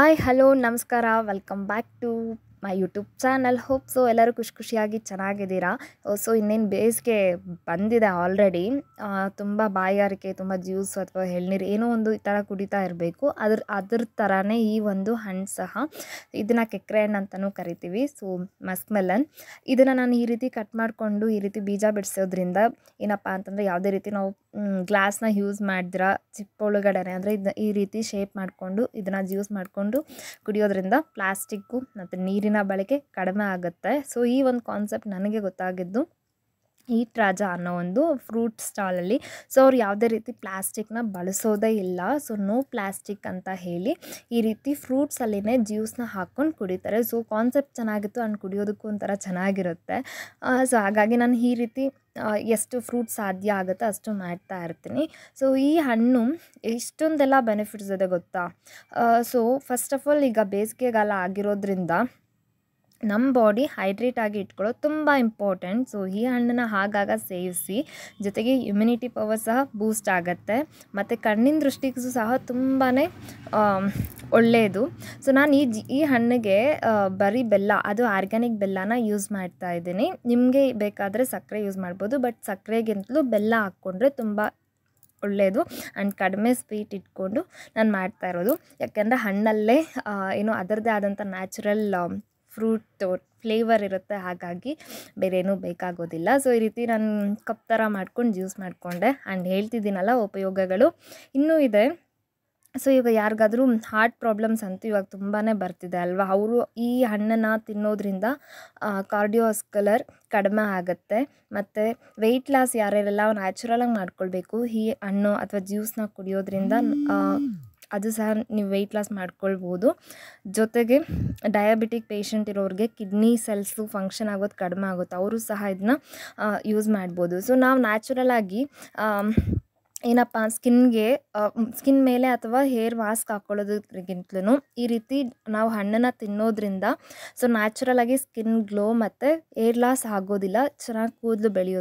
ಆಯ್ hello ನಮಸ್ಕಾರ welcome back to my YouTube channel hope so ಎಲ್ಲರೂ ಖುಷಿ ಖುಷಿಯಾಗಿ ಚೆನ್ನಾಗಿದ್ದೀರಾ ಸೊ ಇನ್ನೇನು ಬೇಸಿಗೆ ಬಂದಿದೆ ಆಲ್ರೆಡಿ ತುಂಬ ಬಾಯಾರಿಕೆ ತುಂಬ ಜ್ಯೂಸ್ ಅಥವಾ ಎಳ್ನೀರು ಏನೋ ಒಂದು ಈ ಥರ ಕುಡಿತಾ ಇರಬೇಕು ಅದ್ರ ಅದ್ರ ಥರನೇ ಈ ಒಂದು ಹಣ್ಣು ಸಹ ಇದನ್ನು ಕೆಕ್ಕರೆ ಹಣ್ಣು ಅಂತಲೂ ಕರಿತೀವಿ ಸೊ ಮಸ್ಕ್ ಮೆಲನ್ ಇದನ್ನು ನಾನು ಈ ರೀತಿ ಕಟ್ ಮಾಡಿಕೊಂಡು ಈ ರೀತಿ ಬೀಜ ಬಿಡಿಸೋದ್ರಿಂದ ಏನಪ್ಪ ಅಂತಂದರೆ ಯಾವುದೇ ರೀತಿ ನಾವು ಗ್ಲಾಸ್ನ ಯೂಸ್ ಮಾಡಿದ್ರ ಚಿಪ್ಪ ಒಳಗಡೆ ಅಂದರೆ ಇದನ್ನ ಈ ರೀತಿ ಶೇಪ್ ಮಾಡಿಕೊಂಡು ಇದನ್ನು ಜ್ಯೂಸ್ ಮಾಡಿಕೊಂಡು ಕುಡಿಯೋದ್ರಿಂದ ಪ್ಲಾಸ್ಟಿಕ್ಕು ಮತ್ತು ನೀರಿನ ನೀರಿನ ಬಳಕೆ ಕಡಿಮೆ ಆಗುತ್ತೆ ಸೊ ಈ ಒಂದು ಕಾನ್ಸೆಪ್ಟ್ ನನಗೆ ಗೊತ್ತಾಗಿದ್ದು ಈಟ್ ರಾಜ ಅನ್ನೋ ಒಂದು ಫ್ರೂಟ್ ಸ್ಟಾಲಲ್ಲಿ ಸೊ ಅವ್ರು ಯಾವುದೇ ರೀತಿ ಪ್ಲ್ಯಾಸ್ಟಿಕ್ನ ಬಳಸೋದೇ ಇಲ್ಲ ಸೊ ನೋ ಪ್ಲ್ಯಾಸ್ಟಿಕ್ ಅಂತ ಹೇಳಿ ಈ ರೀತಿ ಫ್ರೂಟ್ಸಲ್ಲಿನೇ ಜ್ಯೂಸ್ನ ಹಾಕ್ಕೊಂಡು ಕುಡಿತಾರೆ ಸೊ ಕಾನ್ಸೆಪ್ಟ್ ಚೆನ್ನಾಗಿತ್ತು ಆ್ಯಂಡ್ ಕುಡಿಯೋದಕ್ಕೂ ಒಂಥರ ಚೆನ್ನಾಗಿರುತ್ತೆ ಸೊ ಹಾಗಾಗಿ ನಾನು ಈ ರೀತಿ ಎಷ್ಟು ಫ್ರೂಟ್ ಸಾಧ್ಯ ಆಗುತ್ತೋ ಅಷ್ಟು ಮಾಡ್ತಾ ಇರ್ತೀನಿ ಸೊ ಈ ಹಣ್ಣು ಇಷ್ಟೊಂದೆಲ್ಲ ಬೆನಿಫಿಟ್ಸ್ ಇದೆ ಗೊತ್ತಾ ಸೊ ಫಸ್ಟ್ ಆಫ್ ಆಲ್ ಈಗ ಬೇಸಿಗೆಗಾಲ ಆಗಿರೋದ್ರಿಂದ ನಮ್ಮ ಬಾಡಿ ಹೈಡ್ರೇಟ್ ಆಗಿ ಇಟ್ಕೊಳ್ಳೋದು ತುಂಬ ಇಂಪಾರ್ಟೆಂಟ್ ಸೊ ಈ ಹಣ್ಣನ್ನು ಹಾಗಾಗ ಸೇವಿಸಿ ಜೊತೆಗೆ ಇಮ್ಯುನಿಟಿ ಪವರ್ ಸಹ ಬೂಸ್ಟ್ ಆಗುತ್ತೆ ಮತ್ತು ಕಣ್ಣಿನ ದೃಷ್ಟಿಗೂ ಸಹ ತುಂಬಾ ಒಳ್ಳೆಯದು ಸೊ ನಾನು ಈ ಈ ಹಣ್ಣಿಗೆ ಬರೀ ಬೆಲ್ಲ ಅದು ಆರ್ಗ್ಯಾನಿಕ್ ಬೆಲ್ಲನ ಯೂಸ್ ಮಾಡ್ತಾ ಇದ್ದೀನಿ ನಿಮಗೆ ಬೇಕಾದರೆ ಸಕ್ಕರೆ ಯೂಸ್ ಮಾಡ್ಬೋದು ಬಟ್ ಸಕ್ಕರೆಗಿಂತಲೂ ಬೆಲ್ಲ ಹಾಕ್ಕೊಂಡ್ರೆ ತುಂಬ ಒಳ್ಳೆಯದು ಆ್ಯಂಡ್ ಕಡಿಮೆ ಸ್ವೀಟ್ ಇಟ್ಕೊಂಡು ನಾನು ಮಾಡ್ತಾ ಇರೋದು ಯಾಕೆಂದರೆ ಹಣ್ಣಲ್ಲೇ ಏನು ಅದರದೇ ಆದಂಥ ನ್ಯಾಚುರಲ್ ಫ್ರೂಟ್ ಫ್ಲೇವರ್ ಇರುತ್ತೆ ಹಾಗಾಗಿ ಬೇರೇನೂ ಬೇಕಾಗೋದಿಲ್ಲ ಸೊ ಈ ರೀತಿ ನಾನು ಕಪ್ ಥರ ಮಾಡ್ಕೊಂಡು ಜ್ಯೂಸ್ ಮಾಡಿಕೊಂಡೆ ಆ್ಯಂಡ್ ಹೇಳ್ತಿದ್ದೀನಲ್ಲ ಉಪಯೋಗಗಳು ಇನ್ನೂ ಇದೆ ಸೊ ಇವಾಗ ಯಾರಿಗಾದರೂ ಹಾರ್ಟ್ ಪ್ರಾಬ್ಲಮ್ಸ್ ಅಂತೂ ಇವಾಗ ತುಂಬಾ ಬರ್ತಿದೆ ಅಲ್ವಾ ಅವರು ಈ ಹಣ್ಣನ್ನು ತಿನ್ನೋದ್ರಿಂದ ಕಾರ್ಡಿಯೋಸ್ಕಲರ್ ಕಡಿಮೆ ಆಗುತ್ತೆ ಮತ್ತು ವೆಯ್ಟ್ ಲಾಸ್ ಯಾರ್ಯಾರೆಲ್ಲ ನ್ಯಾಚುರಲಾಗಿ ಮಾಡ್ಕೊಳ್ಬೇಕು ಈ ಹಣ್ಣು ಅಥವಾ ಜ್ಯೂಸನ್ನ ಕುಡಿಯೋದ್ರಿಂದ ಅದು ಸಹ ನೀವು ವೆಯ್ಟ್ ಲಾಸ್ ಮಾಡ್ಕೊಳ್ಬೋದು ಜೊತೆಗೆ ಡಯಾಬಿಟಿಕ್ ಪೇಷಂಟ್ ಇರೋರಿಗೆ ಕಿಡ್ನಿ ಸೆಲ್ಸು ಫಂಕ್ಷನ್ ಆಗೋದು ಕಡಿಮೆ ಆಗುತ್ತೆ ಅವರು ಸಹ ಇದನ್ನ ಯೂಸ್ ಮಾಡ್ಬೋದು ಸೊ ನಾವು ನ್ಯಾಚುರಲ್ ಆಗಿ ಏನಪ್ಪ ಸ್ಕಿನ್ಗೆ ಸ್ಕಿನ್ ಮೇಲೆ ಅಥವಾ ಹೇರ್ ಮಾಸ್ಕ್ ಹಾಕ್ಕೊಳ್ಳೋದಕ್ಕಿಂತಲೂ ಈ ರೀತಿ ನಾವು ಹಣ್ಣನ್ನು ತಿನ್ನೋದ್ರಿಂದ ಸೊ ನ್ಯಾಚುರಲ್ ಆಗಿ ಸ್ಕಿನ್ ಗ್ಲೋ ಮತ್ತು ಏರ್ ಲಾಸ್ ಆಗೋದಿಲ್ಲ ಚೆನ್ನಾಗಿ ಕೂದಲು ಬೆಳೆಯುತ್ತೆ